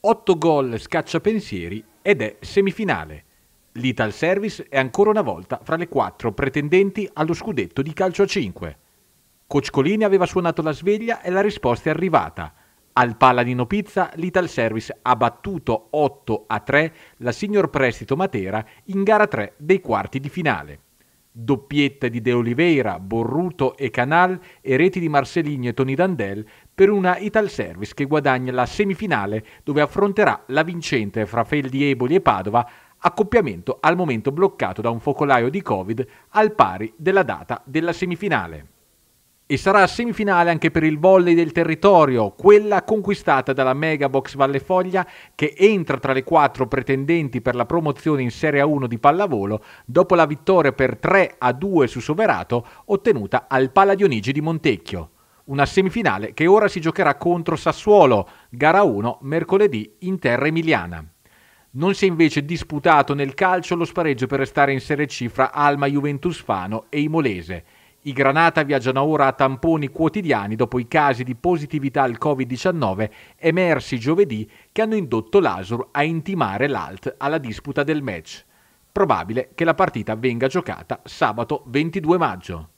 8 gol scaccia pensieri ed è semifinale. L'Ital Service è ancora una volta fra le quattro pretendenti allo scudetto di calcio a 5. Coccolini aveva suonato la sveglia e la risposta è arrivata. Al Paladino Pizza l'Ital Service ha battuto 8 a 3 la Signor Prestito Matera in gara 3 dei quarti di finale doppietta di De Oliveira, Borruto e Canal e reti di Marcelinho e Tony Dandel per una Ital Service che guadagna la semifinale dove affronterà la vincente fra Feldi Eboli e Padova, accoppiamento al momento bloccato da un focolaio di Covid al pari della data della semifinale. E sarà semifinale anche per il volley del territorio, quella conquistata dalla Megabox Box Valle Foglia che entra tra le quattro pretendenti per la promozione in Serie 1 di pallavolo dopo la vittoria per 3 a 2 su Soverato ottenuta al Pala Dionigi di Montecchio. Una semifinale che ora si giocherà contro Sassuolo, gara 1 mercoledì in terra emiliana. Non si è invece disputato nel calcio lo spareggio per restare in Serie C fra Alma Juventus Fano e Imolese. I Granata viaggiano ora a tamponi quotidiani dopo i casi di positività al Covid-19 emersi giovedì che hanno indotto l'Asur a intimare l'Alt alla disputa del match. Probabile che la partita venga giocata sabato 22 maggio.